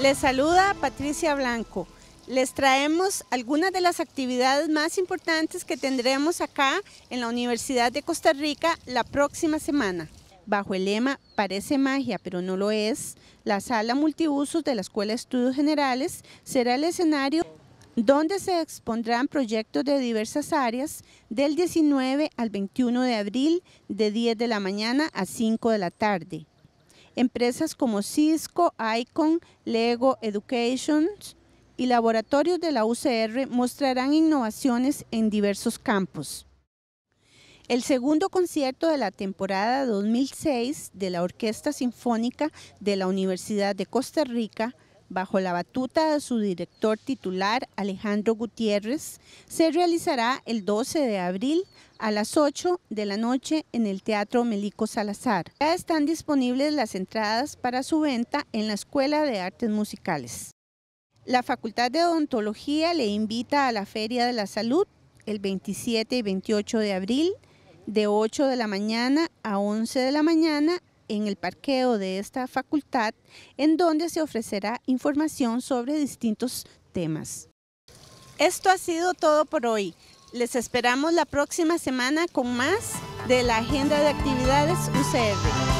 Les saluda Patricia Blanco. Les traemos algunas de las actividades más importantes que tendremos acá en la Universidad de Costa Rica la próxima semana. Bajo el lema Parece magia, pero no lo es, la sala multiusos de la Escuela de Estudios Generales será el escenario donde se expondrán proyectos de diversas áreas del 19 al 21 de abril de 10 de la mañana a 5 de la tarde empresas como Cisco, Icon, Lego Education y laboratorios de la UCR mostrarán innovaciones en diversos campos. El segundo concierto de la temporada 2006 de la Orquesta Sinfónica de la Universidad de Costa Rica Bajo la batuta de su director titular, Alejandro Gutiérrez, se realizará el 12 de abril a las 8 de la noche en el Teatro Melico Salazar. Ya están disponibles las entradas para su venta en la Escuela de Artes Musicales. La Facultad de Odontología le invita a la Feria de la Salud el 27 y 28 de abril de 8 de la mañana a 11 de la mañana en el parqueo de esta facultad, en donde se ofrecerá información sobre distintos temas. Esto ha sido todo por hoy. Les esperamos la próxima semana con más de la Agenda de Actividades UCR.